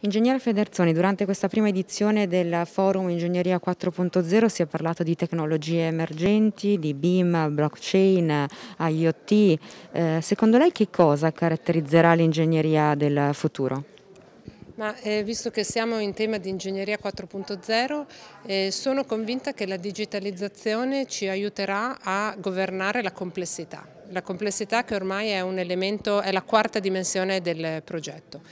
Ingegnere Federzoni, durante questa prima edizione del forum Ingegneria 4.0 si è parlato di tecnologie emergenti, di BIM, blockchain, IoT. Eh, secondo lei che cosa caratterizzerà l'ingegneria del futuro? Ma, eh, visto che siamo in tema di ingegneria 4.0, eh, sono convinta che la digitalizzazione ci aiuterà a governare la complessità. La complessità che ormai è un elemento, è la quarta dimensione del progetto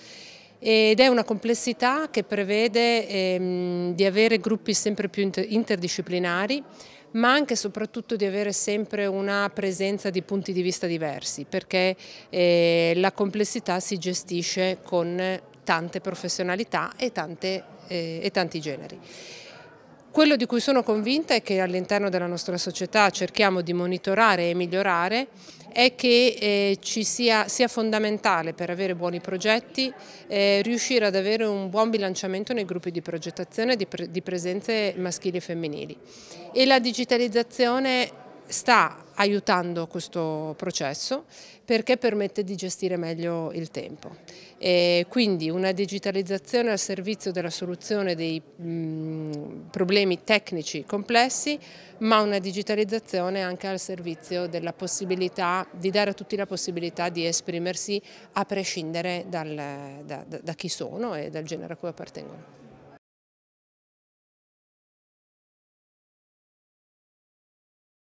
ed è una complessità che prevede ehm, di avere gruppi sempre più interdisciplinari ma anche e soprattutto di avere sempre una presenza di punti di vista diversi perché eh, la complessità si gestisce con tante professionalità e, tante, eh, e tanti generi. Quello di cui sono convinta è che all'interno della nostra società cerchiamo di monitorare e migliorare è che eh, ci sia, sia, fondamentale per avere buoni progetti eh, riuscire ad avere un buon bilanciamento nei gruppi di progettazione di, pre, di presenze maschili e femminili e la digitalizzazione sta aiutando questo processo perché permette di gestire meglio il tempo. E quindi una digitalizzazione al servizio della soluzione dei mh, problemi tecnici complessi, ma una digitalizzazione anche al servizio della possibilità di dare a tutti la possibilità di esprimersi a prescindere dal, da, da, da chi sono e dal genere a cui appartengono.